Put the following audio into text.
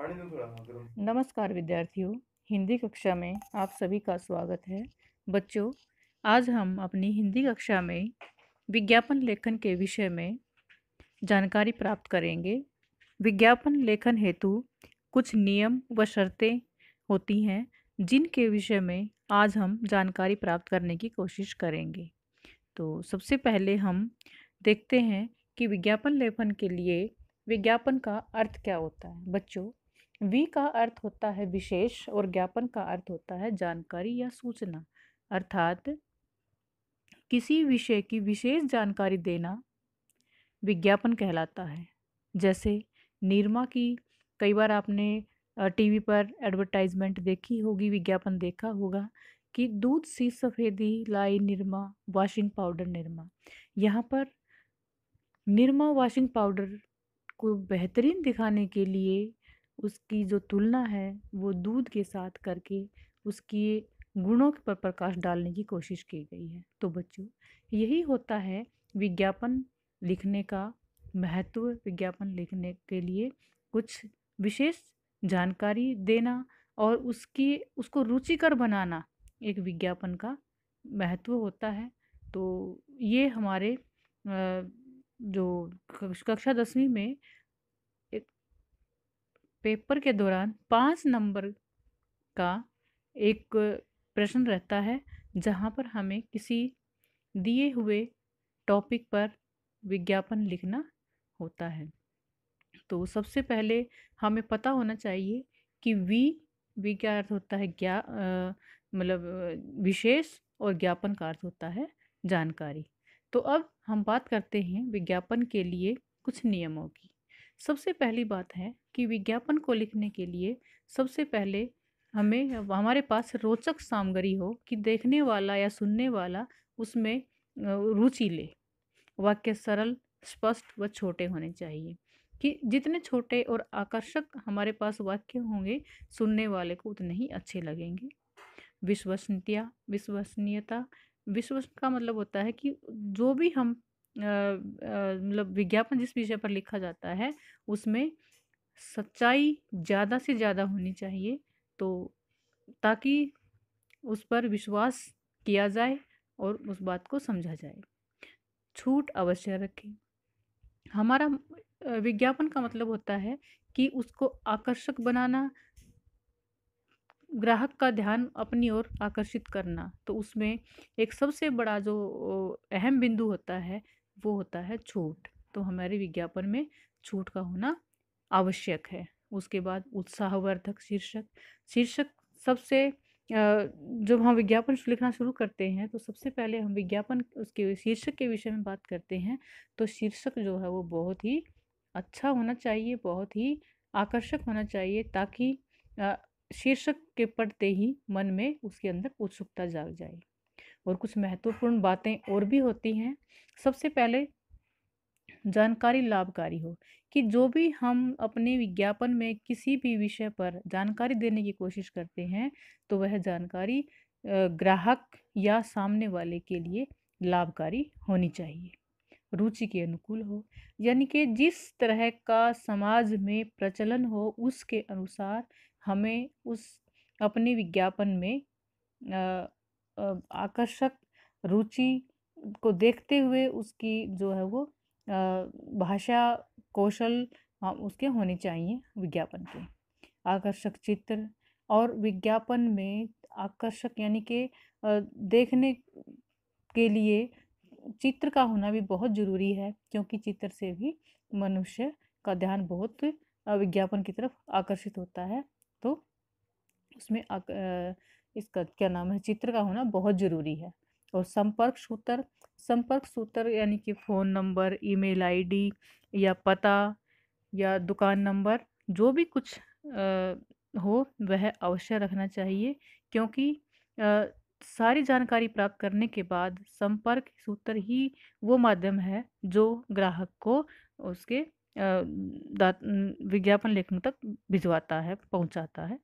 हाँ, नमस्कार विद्यार्थियों हिंदी कक्षा में आप सभी का स्वागत है बच्चों आज हम अपनी हिंदी कक्षा में विज्ञापन लेखन के विषय में जानकारी प्राप्त करेंगे विज्ञापन लेखन हेतु कुछ नियम व शर्तें होती हैं जिनके विषय में आज हम जानकारी प्राप्त करने की कोशिश करेंगे तो सबसे पहले हम देखते हैं कि विज्ञापन लेखन के लिए विज्ञापन का अर्थ क्या होता है बच्चों वी का अर्थ होता है विशेष और ज्ञापन का अर्थ होता है जानकारी या सूचना अर्थात किसी विषय की विशेष जानकारी देना विज्ञापन कहलाता है जैसे निरमा की कई बार आपने टीवी पर एडवर्टाइजमेंट देखी होगी विज्ञापन देखा होगा कि दूध सी सफ़ेदी लाई निरमा वॉशिंग पाउडर निरमा यहाँ पर निरमा वॉशिंग पाउडर को बेहतरीन दिखाने के लिए उसकी जो तुलना है वो दूध के साथ करके उसकी गुणों पर प्रकाश डालने की कोशिश की गई है तो बच्चों यही होता है विज्ञापन लिखने का महत्व विज्ञापन लिखने के लिए कुछ विशेष जानकारी देना और उसकी उसको रुचिकर बनाना एक विज्ञापन का महत्व होता है तो ये हमारे जो कक्षा दसवीं में पेपर के दौरान पाँच नंबर का एक प्रश्न रहता है जहाँ पर हमें किसी दिए हुए टॉपिक पर विज्ञापन लिखना होता है तो सबसे पहले हमें पता होना चाहिए कि वी वी क्या अर्थ होता है ज्ञा मतलब विशेष और ज्ञापन का अर्थ होता है जानकारी तो अब हम बात करते हैं विज्ञापन के लिए कुछ नियमों की सबसे पहली बात है कि विज्ञापन को लिखने के लिए सबसे पहले हमें हमारे पास रोचक सामग्री हो कि देखने वाला या सुनने वाला उसमें रुचि ले वाक्य सरल स्पष्ट व छोटे होने चाहिए कि जितने छोटे और आकर्षक हमारे पास वाक्य होंगे सुनने वाले को उतने ही अच्छे लगेंगे विश्वसनीयता विश्वसनीयता विश्वस का मतलब होता है कि जो भी हम मतलब विज्ञापन जिस विषय पर लिखा जाता है उसमें सच्चाई ज़्यादा से ज़्यादा होनी चाहिए तो ताकि उस पर विश्वास किया जाए और उस बात को समझा जाए छूट अवश्य रखें हमारा विज्ञापन का मतलब होता है कि उसको आकर्षक बनाना ग्राहक का ध्यान अपनी ओर आकर्षित करना तो उसमें एक सबसे बड़ा जो अहम बिंदु होता है वो होता है छूट तो हमारे विज्ञापन में छूट का होना आवश्यक है उसके बाद उत्साहवर्धक शीर्षक शीर्षक सबसे जब हम विज्ञापन लिखना शुरू करते हैं तो सबसे पहले हम विज्ञापन उसके शीर्षक के विषय में बात करते हैं तो शीर्षक जो है वो बहुत ही अच्छा होना चाहिए बहुत ही आकर्षक होना चाहिए ताकि शीर्षक के पढ़ते ही मन में उसके अंदर उत्सुकता जाग जाए और कुछ महत्वपूर्ण बातें और भी होती हैं सबसे पहले जानकारी लाभकारी हो कि जो भी हम अपने विज्ञापन में किसी भी विषय पर जानकारी देने की कोशिश करते हैं तो वह जानकारी ग्राहक या सामने वाले के लिए लाभकारी होनी चाहिए रुचि के अनुकूल हो यानी कि जिस तरह का समाज में प्रचलन हो उसके अनुसार हमें उस अपने विज्ञापन में आकर्षक रुचि को देखते हुए उसकी जो है वो भाषा कौशल उसके होने चाहिए विज्ञापन के आकर्षक चित्र और विज्ञापन में आकर्षक यानी कि देखने के लिए चित्र का होना भी बहुत ज़रूरी है क्योंकि चित्र से भी मनुष्य का ध्यान बहुत विज्ञापन की तरफ आकर्षित होता है तो उसमें आक, इसका क्या नाम है चित्र का होना बहुत ज़रूरी है और संपर्क सूत्र संपर्क सूत्र यानी कि फ़ोन नंबर ईमेल आईडी या पता या दुकान नंबर जो भी कुछ आ, हो वह अवश्य रखना चाहिए क्योंकि आ, सारी जानकारी प्राप्त करने के बाद संपर्क सूत्र ही वो माध्यम है जो ग्राहक को उसके विज्ञापन लेखन तक भिजवाता है पहुंचाता है